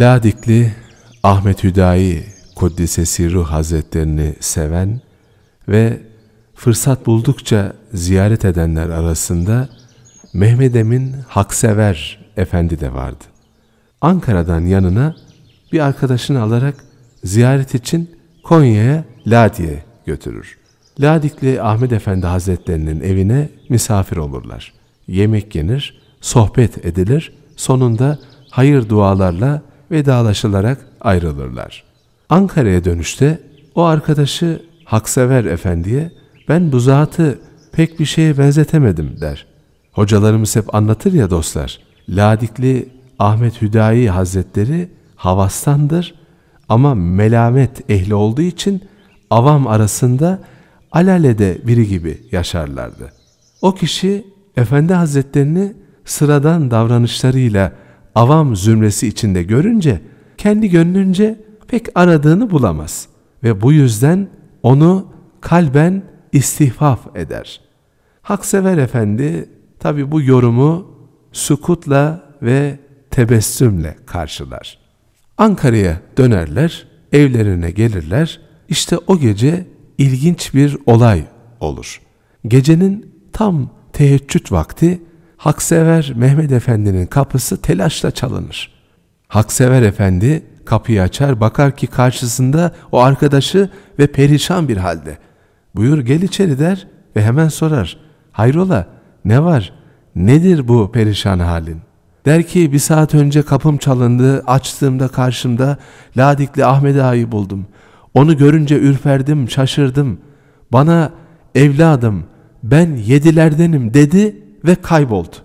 Ladikli Ahmet Hüdayi Kuddise Sirru Hazretlerini seven ve fırsat buldukça ziyaret edenler arasında Mehmet Emin Haksever Efendi de vardı. Ankara'dan yanına bir arkadaşını alarak ziyaret için Konya'ya Ladi'ye götürür. Ladikli Ahmet Efendi Hazretlerinin evine misafir olurlar. Yemek yenir, sohbet edilir, sonunda hayır dualarla vedalaşılarak ayrılırlar. Ankara'ya dönüşte o arkadaşı Haksever Efendi'ye ben bu zatı pek bir şeye benzetemedim der. Hocalarımız hep anlatır ya dostlar. Ladikli Ahmet Hüdayi Hazretleri havastandır ama melamet ehli olduğu için avam arasında alalede biri gibi yaşarlardı. O kişi Efendi Hazretlerini sıradan davranışlarıyla avam zümresi içinde görünce kendi gönlünce pek aradığını bulamaz ve bu yüzden onu kalben istihfaf eder. Haksever Efendi tabi bu yorumu sukutla ve tebessümle karşılar. Ankara'ya dönerler, evlerine gelirler. İşte o gece ilginç bir olay olur. Gecenin tam teheccüd vakti Haksever Mehmet Efendi'nin kapısı telaşla çalınır. Haksever Efendi kapıyı açar bakar ki karşısında o arkadaşı ve perişan bir halde. Buyur gel içeri der ve hemen sorar. Hayrola ne var? Nedir bu perişan halin? Der ki bir saat önce kapım çalındı, açtığımda karşımda Ladikli Ahmet Ağa'yı buldum. Onu görünce ürperdim, şaşırdım. Bana evladım ben yedilerdenim dedi ve kayboldu.